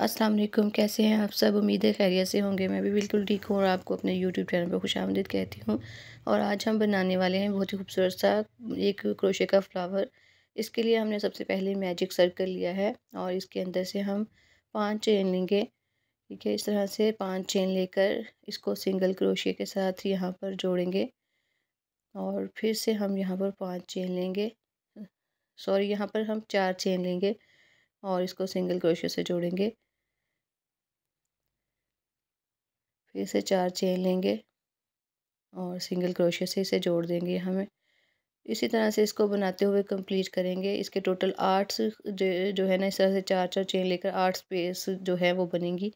अस्सलाम वालेकुम कैसे हैं आप सब उम्मीद है खैरियत से होंगे मैं भी बिल्कुल ठीक हूँ और आपको अपने यूट्यूब चैनल पर खुश आमदीद कहती हूँ और आज हम बनाने वाले हैं बहुत ही खूबसूरत सा एक क्रोशे का फ्लावर इसके लिए हमने सबसे पहले मैजिक सर्कल लिया है और इसके अंदर से हम पाँच चेन लेंगे ठीक है इस तरह से पाँच चेन लेकर इसको सिंगल क्रोशे के साथ यहाँ पर जोड़ेंगे और फिर से हम यहाँ पर पाँच चेन लेंगे सॉरी यहाँ पर हम चार चेन लेंगे और इसको सिंगल क्रोशे से जोड़ेंगे फिर से चार चेन लेंगे और सिंगल क्रोशे से इसे जोड़ देंगे हमें इसी तरह से इसको बनाते हुए कंप्लीट करेंगे इसके टोटल आठ जो, जो है ना इस तरह से चार चार चेन लेकर आठ स्पेस जो है वो बनेंगी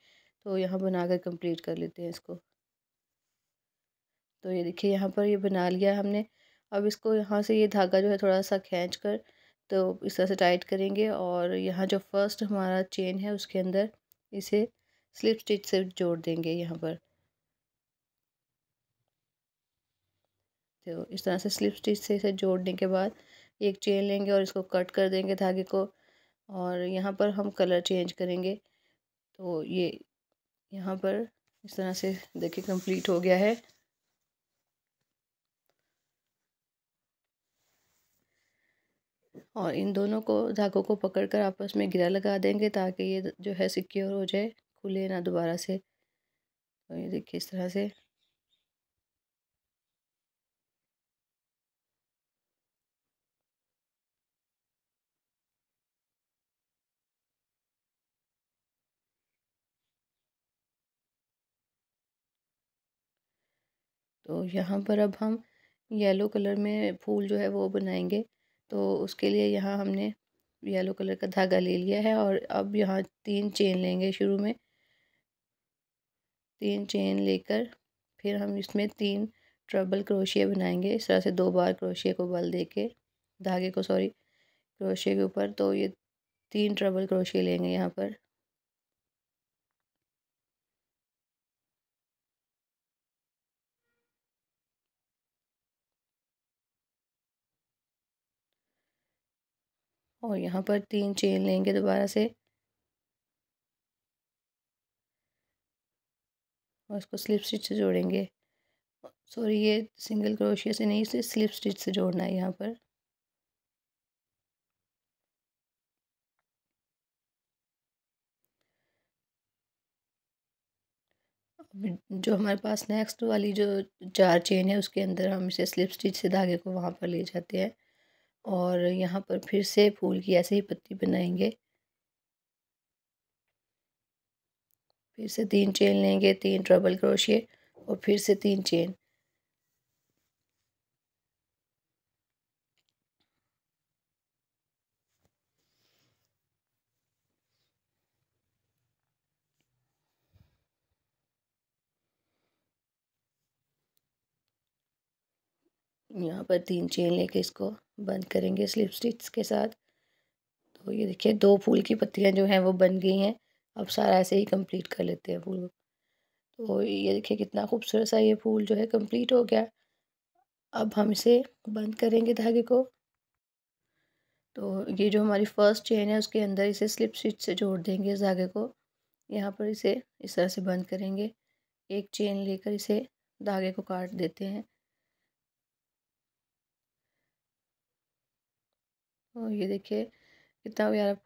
तो यहाँ बना कर कम्प्लीट कर लेते हैं इसको तो ये देखिए यहाँ पर ये बना लिया हमने अब इसको यहाँ से ये धागा जो है थोड़ा सा खींच कर तो इस तरह से टाइट करेंगे और यहाँ जो फर्स्ट हमारा चेन है उसके अंदर इसे स्लिप स्टिच से जोड़ देंगे यहाँ पर तो इस तरह से स्लिप स्टिच से इसे जोड़ने के बाद एक चेन लेंगे और इसको कट कर देंगे धागे को और यहाँ पर हम कलर चेंज करेंगे तो ये यहाँ पर इस तरह से देखिए कंप्लीट हो गया है और इन दोनों को धागों को पकड़ कर आपस में गिरा लगा देंगे ताकि ये जो है सिक्योर हो जाए खुले ना दोबारा से तो ये देखिए इस तरह से तो यहाँ पर अब हम येलो कलर में फूल जो है वो बनाएंगे तो उसके लिए यहाँ हमने येलो कलर का धागा ले लिया है और अब यहाँ तीन चेन लेंगे शुरू में तीन चेन लेकर फिर हम इसमें तीन ट्रबल क्रोशिया बनाएंगे इस तरह से दो बार क्रोशिया को बल दे के धागे को सॉरी क्रोशिया के ऊपर तो ये तीन ट्रबल क्रोशिया लेंगे यहाँ पर और यहाँ पर तीन चेन लेंगे दोबारा से और इसको स्लिप स्टिच से जोड़ेंगे सॉरी ये सिंगल क्रोशिया से नहीं इसे स्लिप स्टिच से जोड़ना है यहाँ पर जो हमारे पास नेक्स्ट वाली जो चार चेन है उसके अंदर हम इसे स्लिप स्टिच से धागे को वहाँ पर ले जाते हैं और यहाँ पर फिर से फूल की ऐसे ही पत्ती बनाएंगे फिर से तीन चेन लेंगे तीन ट्रबल क्रोशिए और फिर से तीन चेन यहाँ पर तीन चेन लेके इसको बंद करेंगे स्लिप स्टिच के साथ तो ये देखिए दो फूल की पत्तियाँ जो हैं वो बन गई हैं अब सारा ऐसे ही कंप्लीट कर लेते हैं फूल तो ये देखिए कितना खूबसूरत सा ये फूल जो है कंप्लीट हो गया अब हम इसे बंद करेंगे धागे को तो ये जो हमारी फ़र्स्ट चेन है उसके अंदर इसे स्लिप स्टिच से जोड़ देंगे इस धागे को यहाँ पर इसे इस तरह से बंद करेंगे एक चेन लेकर इसे धागे को काट देते हैं और ये देखिए कितना प्यारा